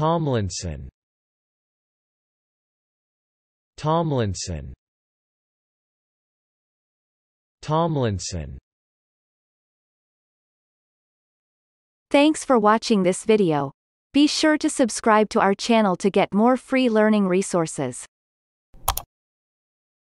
Tomlinson Tomlinson Tomlinson Thanks for watching this video. Be sure to subscribe to our channel to get more free learning resources.